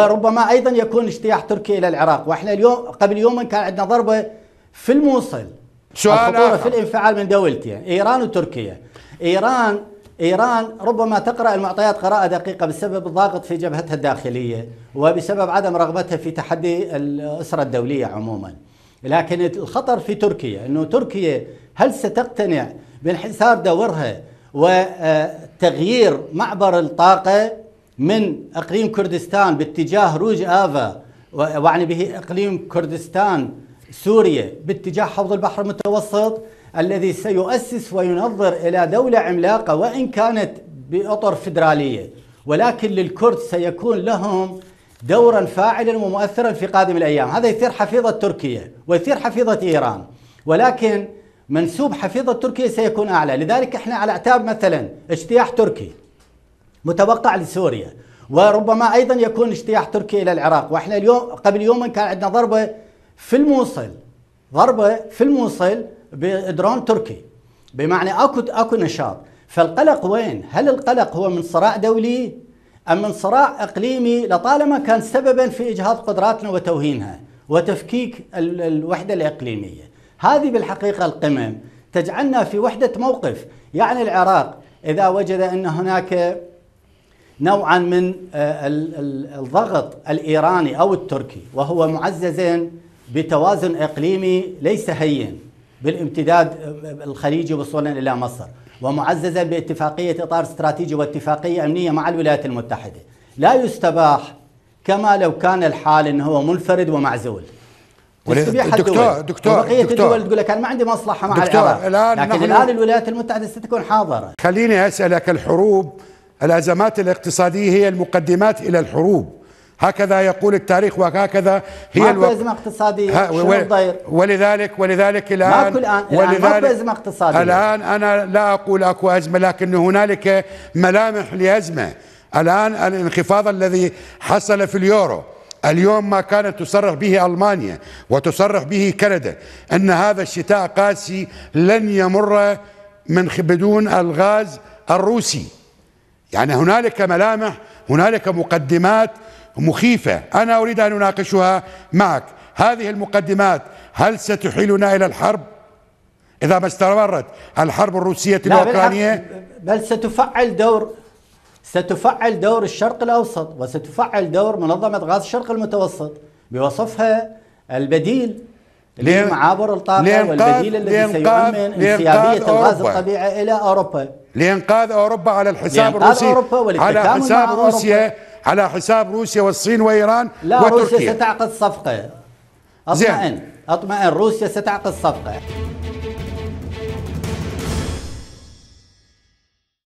ربما ايضا يكون اجتياح تركيا الى العراق واحنا اليوم قبل يوم كان عندنا ضربه في الموصل سؤال الخطوره في الانفعال من دولتين ايران وتركيا ايران ايران ربما تقرا المعطيات قراءه دقيقه بسبب الضاغط في جبهتها الداخليه وبسبب عدم رغبتها في تحدي الاسره الدوليه عموما لكن الخطر في تركيا انه تركيا هل ستقتنع بانحسار دورها وتغيير معبر الطاقه من اقليم كردستان باتجاه روج افا واعني به اقليم كردستان سوريا باتجاه حوض البحر المتوسط الذي سيؤسس وينظر الى دوله عملاقه وان كانت باطر فدراليه ولكن للكرد سيكون لهم دورا فاعلا ومؤثرا في قادم الايام، هذا يثير حفيظه تركيا ويثير حفيظه ايران ولكن منسوب حفيظه تركيا سيكون اعلى، لذلك احنا على اعتاب مثلا اجتياح تركي متوقع لسوريا وربما ايضا يكون اجتياح تركيا الى العراق واحنا اليوم قبل يوم كان عندنا ضربه في الموصل ضربه في الموصل بدرون تركي بمعنى اكو اكو نشاط فالقلق وين؟ هل القلق هو من صراع دولي ام من صراع اقليمي لطالما كان سببا في اجهاض قدراتنا وتوهينها وتفكيك الوحده الاقليميه. هذه بالحقيقه القمم تجعلنا في وحده موقف، يعني العراق اذا وجد ان هناك نوعا من آه، الضغط الايراني او التركي وهو معزز بتوازن اقليمي ليس هين بالامتداد آه، الخليجي وصولا الى مصر ومعززا باتفاقيه اطار استراتيجي واتفاقيه امنيه مع الولايات المتحده لا يستباح كما لو كان الحال انه هو منفرد ومعزول دكتور الدول. دكتور بقية دكتور الدول تقول لك انا ما عندي مصلحه مع العراق الان لكن الان الولايات المتحده ستكون حاضره خليني اسالك الحروب الأزمات الاقتصادية هي المقدمات إلى الحروب هكذا يقول التاريخ وهكذا هي ما أزمة اقتصادية ها... ولذلك ولذلك الآن ماكو الآن ولذلك ماكو أزمة اقتصادية الآن أنا لا أقول أكو أزمة لكن هنالك ملامح لأزمة الآن الانخفاض الذي حصل في اليورو اليوم ما كانت تصرح به ألمانيا وتصرح به كندا أن هذا الشتاء قاسي لن يمر من بدون الغاز الروسي يعني هنالك ملامح هنالك مقدمات مخيفة أنا أريد أن أناقشها معك هذه المقدمات هل ستحيلنا إلى الحرب إذا ما استمرت الحرب الروسية الأوكرانية بل ستفعل دور ستفعل دور الشرق الأوسط وستفعل دور منظمة غاز الشرق المتوسط بوصفها البديل لمعابر الطاقة والبديل الذي سيؤمن انسيابية الغاز الطبيعي إلى أوروبا لإنقاذ أوروبا على الحساب الروسي على حساب روسيا على حساب روسيا والصين وإيران لا وتركيا روسيا ستعقد صفقة أطمئن زين. أطمئن روسيا ستعقد صفقة